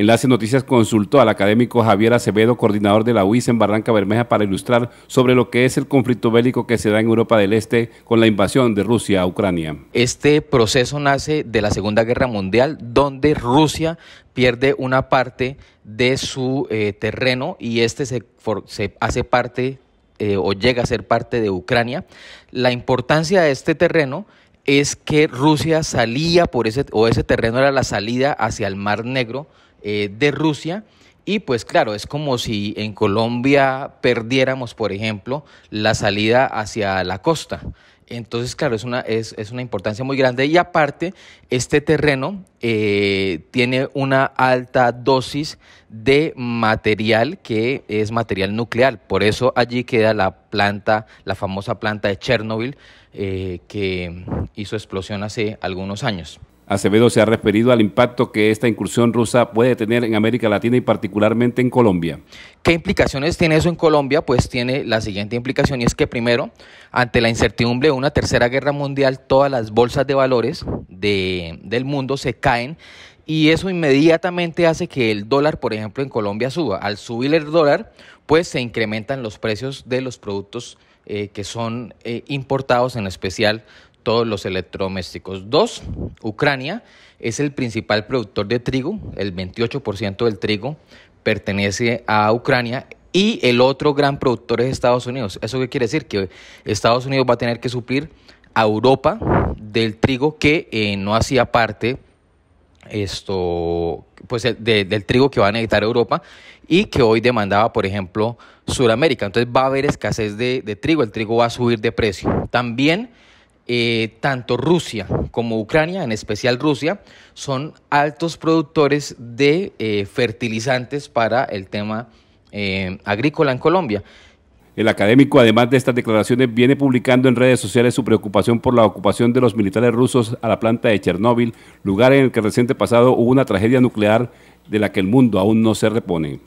Enlace Noticias consultó al académico Javier Acevedo, coordinador de la UIS en Barranca Bermeja, para ilustrar sobre lo que es el conflicto bélico que se da en Europa del Este con la invasión de Rusia a Ucrania. Este proceso nace de la Segunda Guerra Mundial, donde Rusia pierde una parte de su eh, terreno y este se, hace parte eh, o llega a ser parte de Ucrania. La importancia de este terreno es que Rusia salía por ese, o ese terreno era la salida hacia el Mar Negro, eh, de Rusia. Y pues claro, es como si en Colombia perdiéramos, por ejemplo, la salida hacia la costa. Entonces, claro, es una, es, es una importancia muy grande. Y aparte, este terreno eh, tiene una alta dosis de material que es material nuclear. Por eso allí queda la planta, la famosa planta de Chernobyl, eh, que hizo explosión hace algunos años. Acevedo se ha referido al impacto que esta incursión rusa puede tener en América Latina y particularmente en Colombia. ¿Qué implicaciones tiene eso en Colombia? Pues tiene la siguiente implicación y es que primero, ante la incertidumbre de una tercera guerra mundial, todas las bolsas de valores del mundo se caen y eso inmediatamente hace que el dólar, por ejemplo, en Colombia suba. Al subir el dólar, pues se incrementan los precios de los productos eh, que son eh, importados, en especial todos los electrodomésticos. Dos, Ucrania es el principal productor de trigo, el 28% del trigo pertenece a Ucrania y el otro gran productor es Estados Unidos. ¿Eso qué quiere decir? Que Estados Unidos va a tener que suplir a Europa del trigo que eh, no hacía parte esto pues del trigo que va a necesitar Europa y que hoy demandaba por ejemplo Sudamérica entonces va a haber escasez de trigo el trigo va a subir de precio también eh, tanto Rusia como Ucrania, en especial Rusia, son altos productores de eh, fertilizantes para el tema eh, agrícola en Colombia. El académico, además de estas declaraciones, viene publicando en redes sociales su preocupación por la ocupación de los militares rusos a la planta de Chernóbil, lugar en el que reciente pasado hubo una tragedia nuclear de la que el mundo aún no se repone.